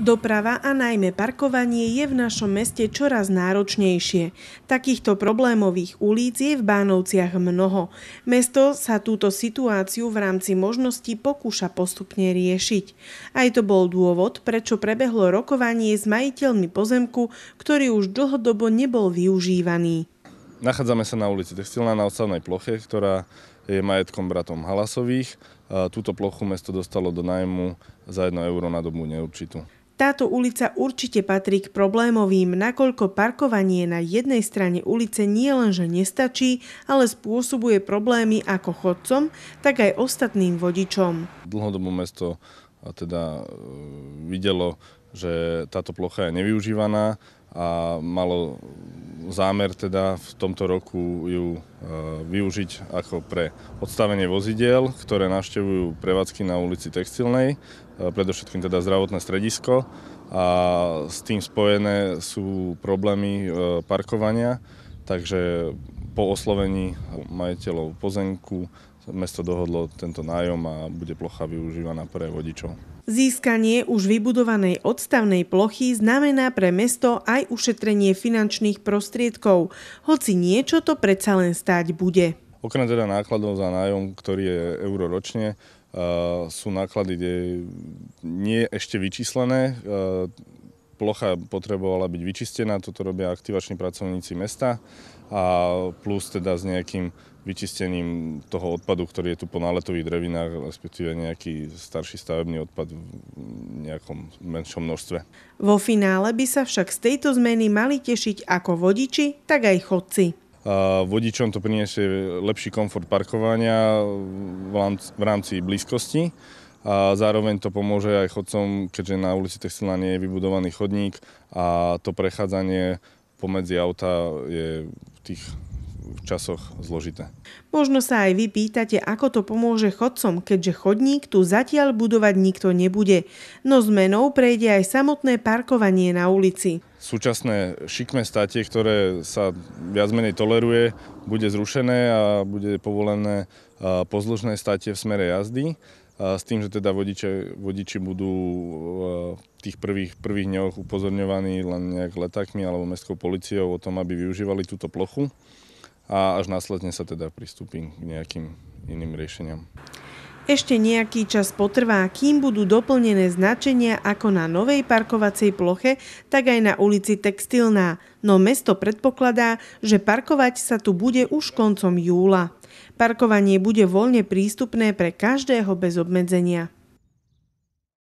Doprava a najmä parkovanie je v našom meste čoraz náročnejšie. Takýchto problémových ulic je v Bánovciach mnoho. Mesto sa túto situáciu v rámci možností pokúša postupne riešiť. Aj to bol dôvod, prečo prebehlo rokovanie s majiteľmi pozemku, ktorý už dlhodobo nebol využívaný. Nachádzame sa na ulici Textilná na odstavnej ploche, ktorá je majetkom bratom Halasových. Túto plochu mesto dostalo do najmu za 1 euro na dobu neurčitú. Táto ulica určite patrí k problémovým, nakoľko parkovanie na jednej strane ulice nie lenže nestačí, ale spôsobuje problémy ako chodcom, tak aj ostatným vodičom. Dlhodobo mesto teda e, videlo, že táto plocha je nevyužívaná a malo zámer teda v tomto roku ju e, využiť ako pre odstavenie vozidiel, ktoré navštevujú prevádzky na ulici Textilnej, e, predovšetkým teda zdravotné stredisko a s tým spojené sú problémy e, parkovania, takže po oslovení majiteľov pozemku mesto dohodlo tento nájom a bude plocha využívaná pre vodičov. Získanie už vybudovanej odstavnej plochy znamená pre mesto aj ušetrenie finančných prostriedkov, hoci niečo to predsa len stáť bude. Okrem teda nákladov za nájom, ktorý je euro ročne, sú náklady nie ešte vyčíslené plocha potrebovala byť vyčistená, toto robia aktivační pracovníci mesta a plus teda s nejakým vyčistením toho odpadu, ktorý je tu po náletových drevinách, respektíve nejaký starší stavebný odpad v nejakom menšom množstve. Vo finále by sa však z tejto zmeny mali tešiť ako vodiči, tak aj chodci. A vodičom to priniesie lepší komfort parkovania v rámci blízkosti a zároveň to pomôže aj chodcom, keďže na ulici Textilna nie je vybudovaný chodník a to prechádzanie pomedzi auta je v tých časoch zložité. Možno sa aj vy pýtate, ako to pomôže chodcom, keďže chodník tu zatiaľ budovať nikto nebude. No zmenou prejde aj samotné parkovanie na ulici. Súčasné šikmé státie, ktoré sa viac menej toleruje, bude zrušené a bude povolené Eh, pozložné státe v smere jazdy eh, s tým, že teda vodiče, vodiči budú eh, v tých prvých, prvých dňoch upozorňovaní len nejak letákmi alebo mestskou policiou o tom, aby využívali túto plochu a až následne sa teda pristúpi k nejakým iným riešeniam. Ešte nejaký čas potrvá, kým budú doplnené značenia ako na novej parkovacej ploche, tak aj na ulici Textilná, no mesto predpokladá, že parkovať sa tu bude už koncom júla. Parkovanie bude voľne prístupné pre každého bez obmedzenia.